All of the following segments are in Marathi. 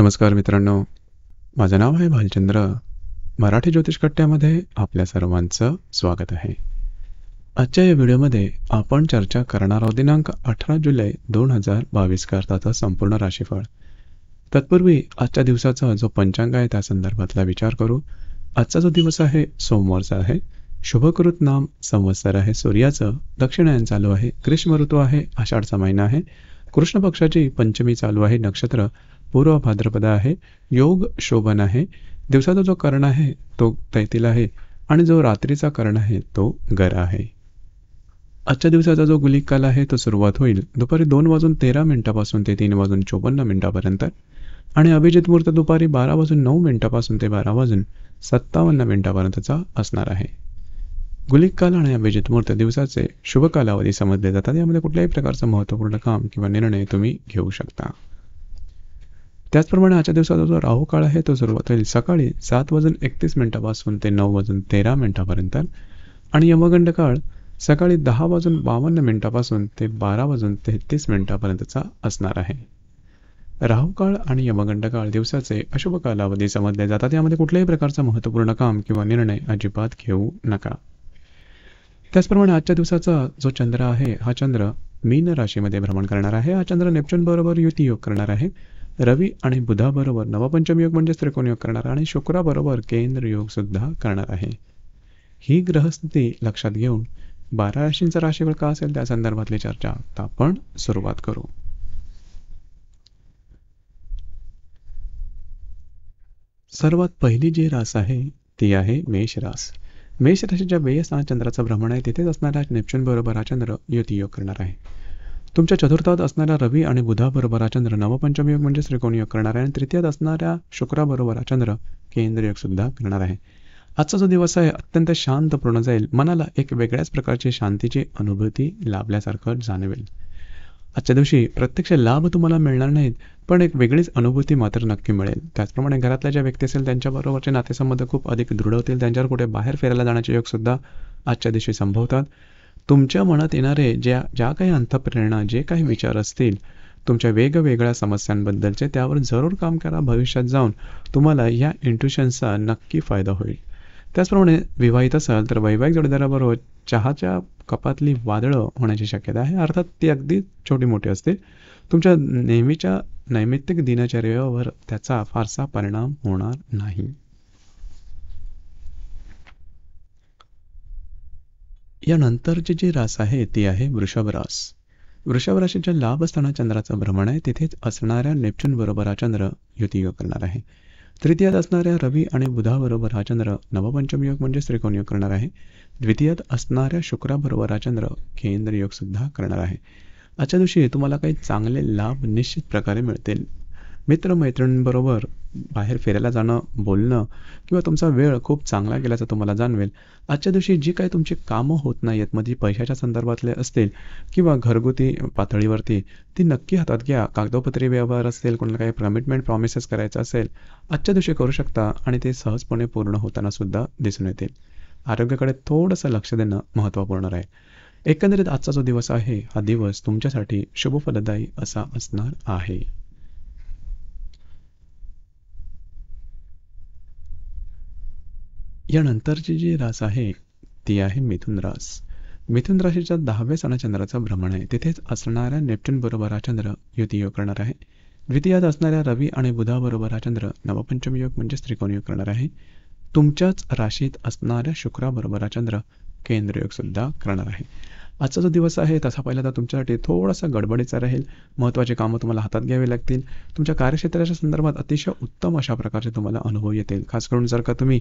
नमस्कार मित्रांनो माझं नाव आहे भालचंद्र मराठी ज्योतिषकट्ट्यामध्ये आपल्या सर्वांचं स्वागत आहे आजच्या या व्हिडिओमध्ये आपण चर्चा करणार आहोत दिनांक अठरा जुलै दोन हजार बावीस करताचा संपूर्ण राशीफळ तत्पूर्वी आजच्या दिवसाचा जो पंचांग आहे त्या संदर्भातला विचार करू आजचा जो दिवस आहे सोमवारचा आहे शुभकृत नाम संवत्सर आहे सूर्याचं दक्षिणायन चालू आहे ग्रीष्म ऋतू आहे आषाढचा महिना आहे कृष्ण पक्षाची पंचमी चालू आहे नक्षत्र पूर्व भाद्रपद आहे योग शोभन आहे दिवसाचा जो कर्ण आहे तो तैतील आहे आणि जो रात्रीचा कर्ण आहे तो गर आहे आजच्या दिवसाचा जो गुलिक काल आहे तो सुरुवात होईल दुपारी दोन वाजून तेरा मिनिटापासून ते तीन वाजून चोपन्न मिनिटापर्यंत आणि अभिजित मुहूर्त दुपारी बारा वाजून नऊ मिनिटापासून ते बारा वाजून सत्तावन्न मिनिटापर्यंतचा असणार आहे गुलिक काल आणि अभिजित मुहूर्त दिवसाचे शुभ कालावधी समजले जातात यामध्ये कुठल्याही प्रकारचं महत्त्वपूर्ण काम किंवा निर्णय तुम्ही घेऊ शकता त्याचप्रमाणे आजच्या दिवसाचा जो राहू काळ आहे तो सुरुवात होईल सकाळी सात वाजून एकतीस मिनिटापासून ते नऊ वाजून तेरा मिनिटापर्यंत आणि यमगंड काळ सकाळी दहा वाजून बावन्न मिनिटापासून ते बारा वाजून तेहतीस मिनिटापर्यंतचा असणार आहे राहू काळ आणि यमगंड काळ दिवसाचे अशुभ कालावधी समजले जातात यामध्ये कुठल्याही प्रकारचं महत्वपूर्ण काम किंवा निर्णय अजिबात घेऊ नका त्याचप्रमाणे आजच्या दिवसाचा जो चंद्र आहे हा चंद्र मीन राशीमध्ये भ्रमण करणार आहे हा चंद्र नेपच्यून बरोबर युती योग करणार आहे रवी आणि बुधाबरोबर नवपंचम योग म्हणजे त्रिकोण योग करणार आणि शुक्राबरोबर केंद्र योग सुद्धा करणार आहे ही ग्रहस्थिती लक्षात घेऊन बारा राशींचा राशीफळ का असेल त्या संदर्भातली चर्चा आपण सुरुवात करू सर्वात पहिली जी रास आहे ती आहे मेष रास मेष राशीच्या व्ययस्थान चंद्राचं भ्रमण आहे तिथेच असणारा नेप्च्यून बरोबर हा चंद्र युतीयोग करणार आहे तुमच्या चतुर्थात असणाऱ्या रवी आणि बुधाबरोबरा चंद्र नवपंचमी योग म्हणजे त्रिकोण करणार आहे आणि तृतीयात असणाऱ्या शुक्राबरोबर चंद्र केंद्र सुद्धा करणार आहे आजचा जो दिवस आहे अत्यंत शांतपूर्ण जाईल मनाला एक वेगळ्याच प्रकारची शांतीची अनुभूती लाभल्यासारखं जाणवेल आजच्या दिवशी प्रत्यक्ष लाभ तुम्हाला मिळणार नाहीत पण एक वेगळीच अनुभूती मात्र नक्की मिळेल त्याचप्रमाणे घरातल्या ज्या व्यक्ती असेल त्यांच्याबरोबरचे नातेसंबंध खूप अधिक दृढ होतील त्यांच्यावर कुठे बाहेर फिरायला जाण्याचे योग सुद्धा आजच्या दिवशी संभवतात तुमच्या मनात येणारे ज्या ज्या काही अंतप्रेरणा जे काही विचार असतील तुमच्या वेगवेगळ्या समस्यांबद्दलचे त्यावर जरूर काम करा भविष्यात जाऊन तुम्हाला या इंट्युशनचा नक्की फायदा होईल त्याचप्रमाणे विवाहित असाल तर वैवाहिक जोडीदाराबरोबर चहाच्या कपातली वादळं होण्याची शक्यता आहे अर्थात ती अगदी छोटी मोठी असतील तुमच्या नेहमीच्या नैमित्तिक दिनचर्येवर त्याचा फारसा परिणाम होणार नाही यानंतरचे जे रास आहे ती आहे वृषभरास वृषभ राशीच्या असताना चंद्राचं भ्रमण आहे तिथेच असणाऱ्या नेपच्यून बरोबर हा चंद्र युतीयोग करणार आहे तृतीयात असणाऱ्या रवी आणि बुधाबरोबर हा चंद्र नवपंचम योग म्हणजे त्रिकोण योग करणार आहे द्वितीयात असणाऱ्या शुक्राबरोबर हा चंद्र केंद्र योग सुद्धा करणार आहे आजच्या दिवशी तुम्हाला काही चांगले लाभ निश्चित प्रकारे मिळतील मित्रमैत्रिणींबरोबर बाहेर फिरायला जाणं बोलणं किंवा तुमचा वेळ खूप चांगला गेल्याचं तुम्हाला जाणवेल आजच्या दिवशी जी काही तुमची कामं होत नाही आहेत मग पैशाच्या संदर्भातले असतील किंवा घरगुती पातळीवरती ती नक्की हातात घ्या कागदोपत्री व्यवहार असेल कोणाला काही कमिटमेंट प्रॉमिसेस करायचं असेल आजच्या दिवशी करू शकता आणि ते सहजपणे पूर्ण होताना सुद्धा दिसून येतील आरोग्याकडे थोडंसं लक्ष देणं महत्त्वपूर्ण आहे एकंदरीत आजचा जो दिवस आहे हा दिवस तुमच्यासाठी शुभफलदायी असा असणार आहे यानंतरची जी रास आहे ती आहे मिथुन रास मिथुन राशीच्या दहाव्या सणा चंद्राचा भ्रमण आहे तिथेच असणाऱ्या नेप्ट्यून बरोबर हा चंद्र युती करणार आहे द्वितीयात असणाऱ्या रवी आणि बुधाबरोबर हा चंद्र नवपंचम योग त्रिकोण योग करणार आहे तुमच्याच राशीत असणाऱ्या शुक्राबरोबर हा चंद्र केंद्रयोग सुद्धा करणार आहे आजचा जो दिवस आहे तसा पहिला तर तुमच्यासाठी थोडासा गडबडीचा राहील महत्त्वाचे कामं तुम्हाला हातात घ्यावे लागतील तुमच्या कार्यक्षेत्राच्या संदर्भात अतिशय उत्तम अशा प्रकारचे तुम्हाला अनुभव येतील खास करून जर का तुम्ही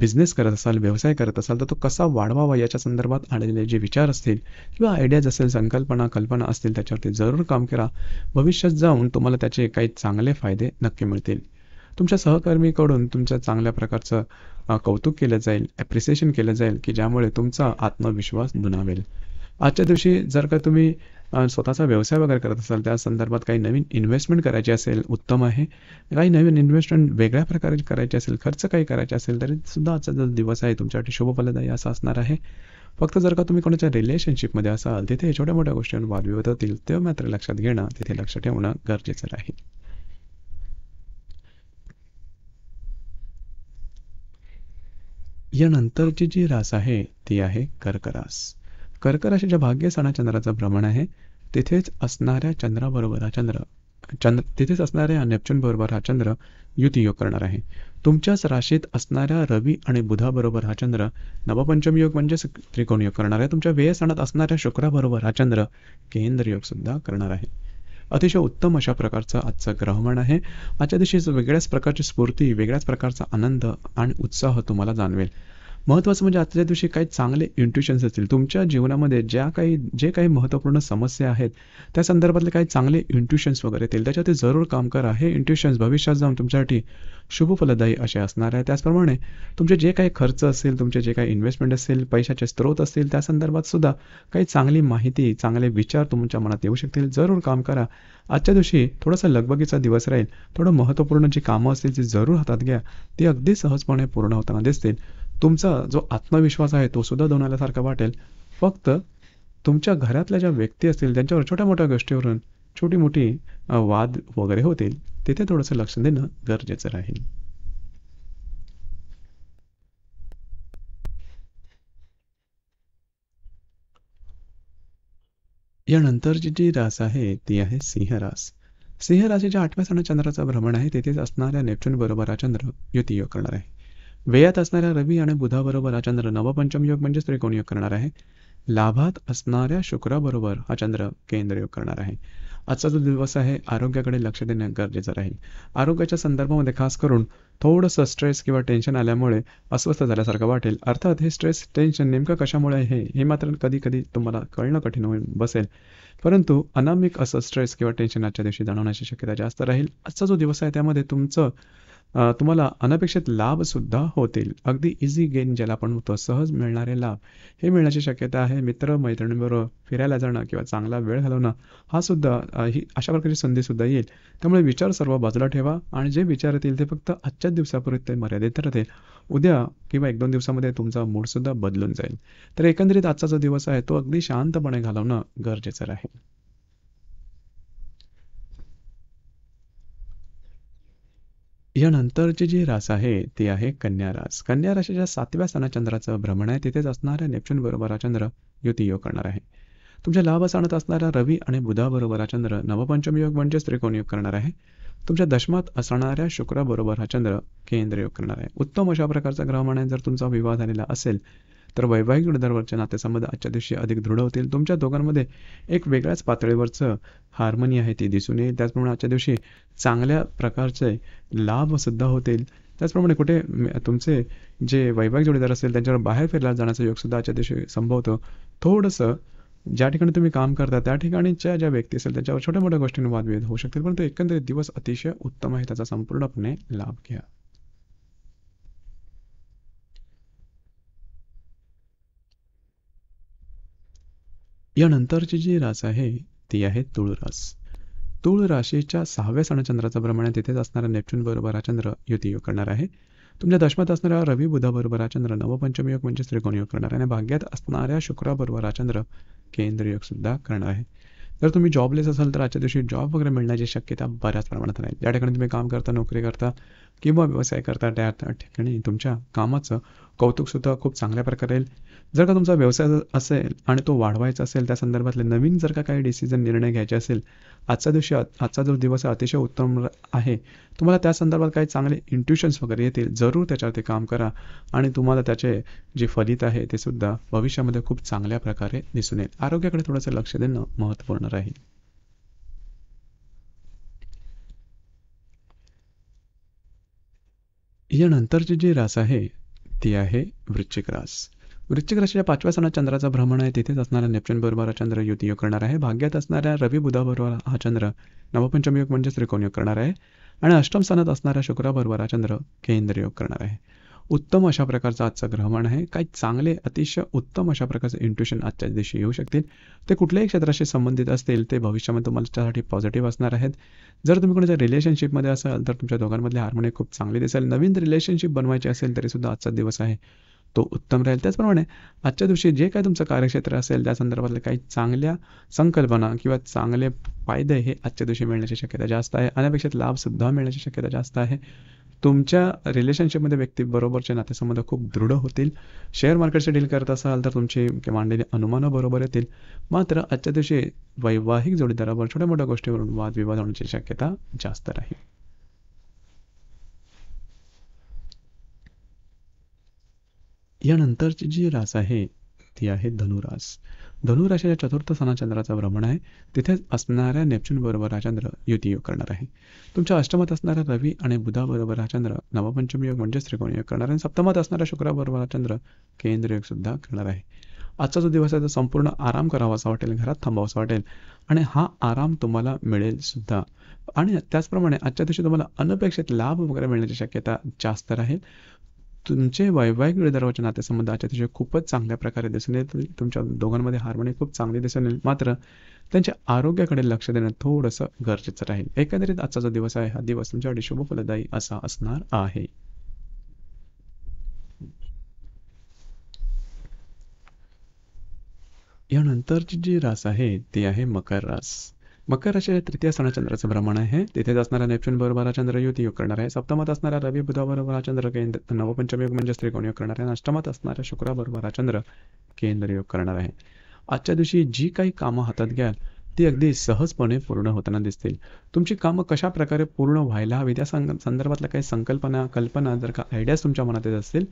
बिझनेस करत असाल व्यवसाय करत असाल तर तो कसा वाढवावा याच्या संदर्भात आलेले जे विचार असतील किंवा आयडियाज असेल संकल्पना कल्पना असतील त्याच्यावरती जरूर काम करा भविष्यात जाऊन तुम्हाला त्याचे काही चांगले फायदे नक्की मिळतील तुमच्या सहकर्मीकडून तुमच्या चांगल्या प्रकारचं कौतुक केलं जाईल ॲप्रिसिएशन केलं जाईल की ज्यामुळे तुमचा आत्मविश्वास दुनावेल आजच्या दिवशी जर का तुम्ही स्वतःचा व्यवसाय वगैरे करत असाल त्या संदर्भात काही नवीन इन्व्हेस्टमेंट करायची असेल उत्तम आहे काही नवीन इन्व्हेस्टमेंट वेगळ्या प्रकारे करायची असेल खर्च काही करायचे असेल तरी सुद्धा आजचा जो दिवस आहे तुमच्यासाठी शुभफलदायी असा असणार आहे फक्त जर का तुम्ही कोणाच्या रिलेशनशिपमध्ये असाल तिथे छोट्या मोठ्या गोष्टींवर वादविवाद होतील ते मात्र लक्षात घेणं तिथे लक्ष ठेवणं गरजेचं राहील यानंतरची जी रास आहे ती आहे कर्करास कर्कराशीच्या राशीच्या भाग्य सणाचंद्राचं भ्रमण आहे तिथेच असणाऱ्या चंद्राबरोबर हा चंद्र चंद्र तिथेच असणाऱ्या बरोबर हा चंद्र युती योग करणार आहे तुमच्याच राशीत असणाऱ्या रवी आणि बुधाबरोबर हा चंद्र नवपंचम योग म्हणजेच त्रिकोण योग करणार आहे तुमच्या व्ययसणात असणाऱ्या शुक्राबरोबर हा चंद्र केंद्र योग सुद्धा करणार आहे अतिशय उत्तम अशा प्रकारचं आजचं ग्रहमण आहे आजच्या दिवशी वेगळ्याच प्रकारची स्फूर्ती वेगळ्याच प्रकारचा आनंद आणि उत्साह तुम्हाला जाणवेल महत्त्वाचं म्हणजे आजच्या दिवशी काही चांगले इंट्युशन्स असतील तुमच्या जीवनामध्ये ज्या काही जे काही महत्त्वपूर्ण समस्या आहेत त्या संदर्भातले काही चांगले इंट्युशन्स वगैरे येतील त्याच्यात ते जरूर काम करा हे इंट्युशन्स भविष्यात जाऊन तुमच्यासाठी शुभफलदायी असे असणार आहे त्याचप्रमाणे तुमचे जे काही खर्च असेल तुमचे जे काही इन्व्हेस्टमेंट असेल पैशाचे स्रोत असतील त्या संदर्भात सुद्धा काही चांगली माहिती चांगले विचार तुमच्या मनात येऊ शकतील जरूर काम करा आजच्या दिवशी थोडासा लगबगीचा दिवस राहील थोडं महत्त्वपूर्ण जी कामं असतील ती जरूर हातात घ्या ती अगदी सहजपणे पूर्ण होताना दिसतील तुमचा जो आत्मविश्वास आहे तो सुद्धा दोनाल्यासारखा वाटेल फक्त तुमच्या घरातल्या ज्या व्यक्ती असतील त्यांच्यावर छोट्या मोठ्या गोष्टीवरून छोटी मोठी वाद वगैरे होतील तिथे थोडंसं लक्ष देणं गरजेचं राहील यानंतरची जी रास आहे ती आहे सिंहरास सिंह राशीच्या आठव्या सण चंद्राचं भ्रमण आहे तेथेच असणाऱ्या नेपच्यून बरोबर चंद्र युती करणार आहे वेयात असणाऱ्या रवी आणि बुधाबरोबर हा चंद्र नवपंचम योग म्हणजेच त्रिकोण योग करणार आहे लाभात असणाऱ्या शुक्राबरोबर हा चंद्र केंद्र योग करणार आहे आजचा जो दिवस आहे आरोग्याकडे लक्ष देणं गरजेचं राहील आरोग्याच्या संदर्भामध्ये खास करून थोडस स्ट्रेस किंवा टेन्शन आल्यामुळे अस्वस्थ झाल्यासारखं वाटेल अर्थात हे स्ट्रेस टेन्शन नेमकं कशामुळे आहे हे मात्र कधी कधी तुम्हाला कळणं कठीण होईल बसेल परंतु अनामिक असं स्ट्रेस किंवा टेन्शन आजच्या दिवशी जाणवण्याची शक्यता जास्त राहील आजचा जो दिवस आहे त्यामध्ये तुमचं तुम्हाला अनपेक्षित लाभ सुद्धा होतील अगदी इझी गेन ज्याला आपण म्हणतो सहज मिळणारे लाभ हे मिळण्याची शक्यता आहे मित्र मैत्रिणींबरोबर फिरायला जाणं किंवा चांगला वेळ घालवणं हा सुद्धा ही अशा प्रकारची संधी सुद्धा येईल त्यामुळे विचार सर्व बाजूला ठेवा आणि जे विचार येतील ते फक्त आजच्याच दिवसापर्यंत ते मर्यादित राहतील उद्या किंवा एक दोन दिवसामध्ये तुमचा मूड सुद्धा बदलून जाईल तर एकंदरीत आजचा जो दिवस आहे तो अगदी शांतपणे घालवणं गरजेचं राहील यानंतरचे जे रास आहे ते आहे कन्या रास कन्या राशीच्या सातव्या स्थानात चंद्राचं भ्रमण आहे तिथेच असणाऱ्या नेप्च्यून बरोबर चंद्र युती योग करणार आहे तुमच्या लाभ स्थानात असणारा रवी आणि बुधाबरोबर हा चंद्र नवपंचम योग म्हणजे त्रिकोण योग करणार आहे तुमच्या दशमात असणाऱ्या शुक्राबरोबर हा चंद्र केंद्र योग करणार आहे उत्तम अशा प्रकारचा ग्रहमान जर तुमचा विवाह झालेला असेल तर वैवाहिक जोडीदारवरच्या नातेसंबंध आजच्या दिवशी अधिक दृढ होतील तुमच्या दोघांमध्ये एक वेगळ्याच पातळीवरचं हार्मनी आहे ती दिसून येईल त्याचप्रमाणे आजच्या दिवशी चांगल्या प्रकारचे लाभसुद्धा होतील त्याचप्रमाणे कुठे तुमचे जे वैवाहिक जोडीदार असेल त्यांच्यावर बाहेर फिरला जाण्याचा योगसुद्धा आजच्या दिवशी संभवतो थोडंसं ज्या ठिकाणी तुम्ही काम करता त्या ठिकाणीच्या ज्या व्यक्ती असेल त्यांच्यावर छोट्या मोठ्या गोष्टींनी वादभेद होऊ शकतील परंतु एकंदरीत दिवस अतिशय उत्तम आहे त्याचा संपूर्णपणे लाभ घ्या यानंतरची जी रास आहे ती आहे तुळरास रास तुळ राशीच्या सहाव्या सणचंद्राचा प्रमाणे तिथेच असणारा नेपच्यून बरोबर हा चंद्र युतीयोग करणार आहे तुमच्या दशमात असणारा रवी बुधाबरोबर हा चंद्र योग म्हणजे योग करणार आहे आणि भाग्यात असणाऱ्या शुक्राबरोबर हा चंद्र योग सुद्धा करणार आहे जर तुम्ही जॉबलेस असाल तर आजच्या दिवशी जॉब वगैरे मिळण्याची शक्यता बऱ्याच प्रमाणात नाही ज्या ठिकाणी तुम्ही काम करता नोकरी करता किंवा व्यवसाय करता त्या ठिकाणी तुमच्या कामाचं कौतुकसुद्धा खूप चांगल्या प्रकारे येईल जर का तुमचा व्यवसाय असेल आणि तो वाढवायचा असेल त्या संदर्भातले नवीन जर का काही डिसिजन निर्णय घ्यायचे असेल आजचा दिवशी आजचा जो दिवस आहे अतिशय उत्तम आहे तुम्हाला त्या संदर्भात काही चांगले इंट्युशन्स वगैरे येतील जरूर त्याच्यावरती काम करा आणि तुम्हाला त्याचे जे फलित आहे ते सुद्धा भविष्यामध्ये खूप चांगल्या प्रकारे दिसून येईल आरोग्याकडे थोडंसं लक्ष देणं महत्त्वपूर्ण राहील नंतरची जी रास आहे ती आहे वृश्चिक रास वृश्चिक राशीच्या पाचव्या सणात चंद्राचा भ्रमण आहे तिथेच असणारा बरोबर हा चंद्र युती योग करणार आहे भाग्यात असणाऱ्या रवी बुधाबरोबर हा चंद्र नवपंचम योग म्हणजे त्रिकोण योग करणार आहे आणि अष्टम सणात असणाऱ्या शुक्राबरोबर हा चंद्र केंद्र योग करणार आहे उत्तम अशा प्रकारचं आजचं ग्रहण आहे काही चांगले अतिशय उत्तम अशा प्रकारचे इंट्युशन आजच्या दिवशी येऊ शकतील ते कुठल्याही क्षेत्राशी संबंधित असतील ते भविष्यामध्ये तुमच्यासाठी पॉझिटिव्ह असणार आहेत जर तुम्ही कोणाच्या रिलेशनशिपमध्ये असाल तर तुमच्या दोघांमधले हार्मोनी खूप चांगली दिसेल नवीन रिलेशनशिप बनवायची असेल तरी सुद्धा आजचा दिवस आहे तो उत्तम राहील त्याचप्रमाणे आजच्या दिवशी जे काही तुमचं कार्यक्षेत्र असेल त्या संदर्भातले काही चांगल्या संकल्पना किंवा चांगले फायदे हे आजच्या दिवशी मिळण्याची शक्यता जास्त आहे अनपेक्षित लाभसुद्धा मिळण्याची शक्यता जास्त आहे तुमच्या रिलेशनशिपमध्ये व्यक्ती बरोबरचे नातेसंबंध खूप दृढ होतील शेअर मार्केटचे डील करत असाल तर तुमची मांडलेली अनुमानं बरोबर येतील मात्र आजच्या दिवशी वैवाहिक जोडीदारावर छोट्या मोठ्या गोष्टीवरून वादविवाद होण्याची शक्यता जास्त राहील यानंतरची जी रास आहे ती आहे धनुरास धनुराशीच्या चतुर्थ सणा चंद्राचा भ्रमण आहे तिथेच असणाऱ्या नेपच्यून बरोबर हा चंद्र युती योग करणार आहे तुमच्या अष्टमात असणाऱ्या रवी आणि बुधाबरोबर हा चंद्र नवपंचमी योग म्हणजे त्रिकोण योग करणार आणि सप्तमात असणाऱ्या शुक्राबरोबर हा चंद्र केंद्र योग सुद्धा करणार आहे आजचा जो दिवस आहे तो संपूर्ण आराम करावासा वाटेल घरात थांबावासा वाटेल आणि हा आराम तुम्हाला मिळेल सुद्धा आणि त्याचप्रमाणे आजच्या दिवशी तुम्हाला अनपेक्षित लाभ वगैरे मिळण्याची शक्यता जास्त राहील तुमचे वैवाहिक विदर्भाच्या नातेसंबंधाचे अतिशय खूपच चांगल्या प्रकारे दिसून येईल तुमच्या दोघांमध्ये हार्मोनी खूप चांगली दिसून येईल मात्र त्यांच्या आरोग्याकडे लक्ष देणं थोडंसं गरजेचं राहील एकंदरीत आजचा जो दिवस आहे हा दिवस तुमच्यासाठी शुभ फलदायी असा असणार आहे यानंतरची जी रास आहे ती आहे मकर रास मकर राशीच्या तृतीय चंद्राचं भ्रमण आहे तिथेच असणारा नेप्च्यून बरोबर चंद्र युती योग करणार आहे सप्तमात असणारा रवी बुधाबरोबर चंद्र केंद्र योग म्हणजे योग करणार आहे अष्टमात असणारा शुक्राबरोबर चंद्र केंद्र योग करणार आहे आजच्या दिवशी जी काही कामं हातात घ्याल ती अगदी सहजपणे पूर्ण होताना दिसतील तुमची कामं कशा प्रकारे पूर्ण व्हायला हवी त्या संदर्भातल्या काही संकल्पना कल्पना जर का आयडियाज तुमच्या मनात येत असतील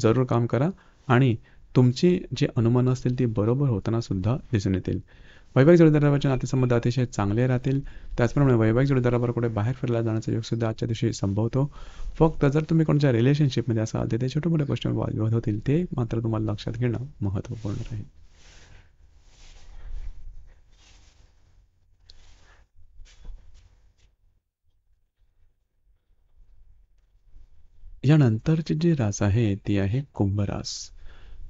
जरूर काम करा आणि तुमची जी अनुमान असतील ती बरोबर होताना सुद्धा दिसून येतील वैवाहिक जोडीदाराच्या नातेसंबंध अतिशय चांगले राहतील त्याचप्रमाणे वैवाहिक जोडीदारावर कुठे बाहेर फिरला जाण्याचा सुद्धा आजच्या दिवशी संभवतो फक्त जर तुम्ही कोणत्या रिलेशनशिपमध्ये असाल ते छोटे मोठे मोठे वादविवाद होतील ते मात्र तुम्हाला लक्षात घेणं महत्वपूर्ण राहील यानंतरची जी रास आहे ती आहे कुंभरास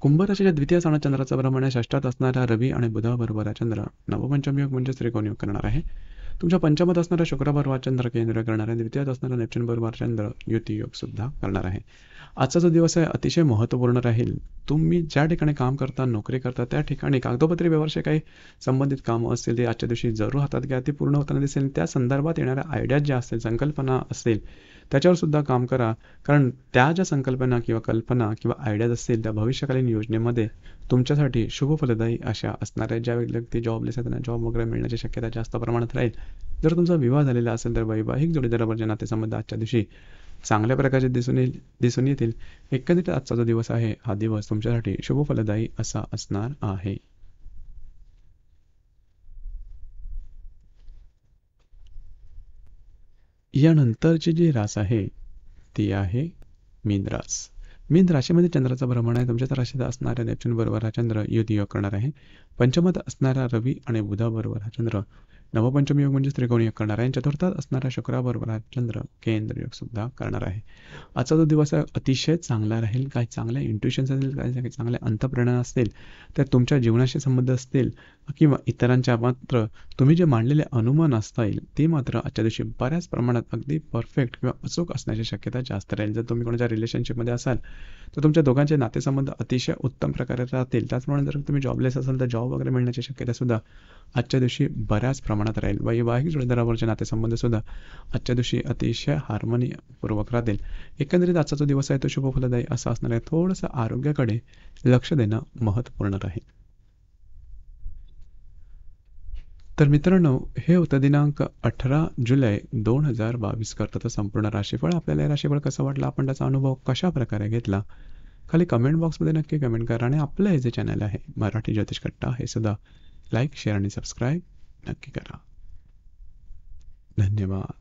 कुंभराशीच्या द्वितीय सण चंद्राचं भ्रमण षष्टात असणाऱ्या रवी आणि बुधाबरोबर चंद्र नवपंचम म्हणजे त्रिकोण योग करणार आहे तुमच्या पंचमात असणारा शुक्र वा चंद्र केंद्र करणार आहे द्वितीयात असणारा नेप्चन भरवार चंद्र युती योग सुद्धा करणार आहे आजचा जो दिवस आहे अतिशय महत्त्वपूर्ण राहील तुम्ही ज्या ठिकाणी काम करता नोकरी करता त्या ठिकाणी कागदोपत्री व्यवहारशी काही संबंधित कामं असतील ते आजच्या दिवशी जरूर हातात घ्या ती पूर्ण होताना दिसेल त्या संदर्भात येणाऱ्या आयडियाज ज्या असतील संकल्पना असतील त्याच्यावर सुद्धा काम करा कारण त्या ज्या संकल्पना किंवा कल्पना किंवा आयडियाज असतील त्या भविष्यकालीन योजनेमध्ये तुमच्यासाठी शुभफलदायी अशा असणाऱ्या ज्या व्यक्ती जॉबलेस आहेत त्यांना जॉब वगैरे मिळण्याची शक्यता जास्त प्रमाणात राहील जर तुमचा विवाह झालेला असेल तर वैवाहिक जोडीदारावरच्या नातेसंबंध आजच्या दिवशी चांगल्या प्रकारचे दिसून येईल दिसून येतील एकंदरीत आजचा जो दिवस आहे हा दिवस तुमच्यासाठी शुभ फलदायी असा असणार आहे यानंतरची जी रास आहे ती आहे मीन रास मीन राशीमध्ये चंद्राचा भ्रमण आहे तुमच्या राशीत असणाऱ्या नेपच्यून बरोबर हा चंद्र युद्ध करणार आहे पंचमत असणारा रवी आणि बरोबर हा चंद्र नवपंचमी योग म्हणजे त्रिकोणी योग करणार आहे चतुर्थात असणारा शुक्राबरोबर चंद्र केंद्र योग सुद्धा करणार आहे आजचा जो दिवस आहे अतिशय चांगला राहील काही चांगल्या इंट्युशन्स असतील काही चांगल्या अंतप्रेरणा असतील तर तुमच्या जीवनाशी संबंध असतील किंवा इतरांच्या मात्र तुम्ही जे मांडलेले अनुमान असतील ते मात्र आजच्या दिवशी बऱ्याच प्रमाणात अगदी परफेक्ट किंवा अचूक असण्याची शक्यता जास्त राहील जर तुम्ही कोणाच्या रिलेशनशिपमध्ये असाल तर तुमच्या दोघांचे नातेसंबंध अतिशय उत्तम प्रकारे राहतील त्याचप्रमाणे जर तुम्ही जॉबलेस असाल तर जॉब वगैरे मिळण्याची शक्यता सुद्धा आजच्या दिवशी बऱ्याच प्रमाणात प्रमाणात राहील वैवाहिक जोडीदारावरचे नातेसंबंध सुद्धा आजच्या दिवशी अतिशय पूर्वक राहतील एकंदरीत आजचा जो दिवस आहे तो शुभ फलदायी असा असणाऱ्या थोडस आरोग्याकडे लक्ष देणं महत्वपूर्ण राहील तर मित्रांनो हे होतं दिनांक अठरा जुलै दोन हजार बावीस करता संपूर्ण राशीफळ आपल्याला हे राशीफळ कसं वाटलं आपण त्याचा अनुभव कशा प्रकारे घेतला खाली कमेंट बॉक्समध्ये नक्की कमेंट करा आणि आपलं हे जे चॅनल आहे मराठी ज्योतिष कट्टा हे सुद्धा लाईक शेअर आणि सबस्क्राईब だっけかな。なんでまあ、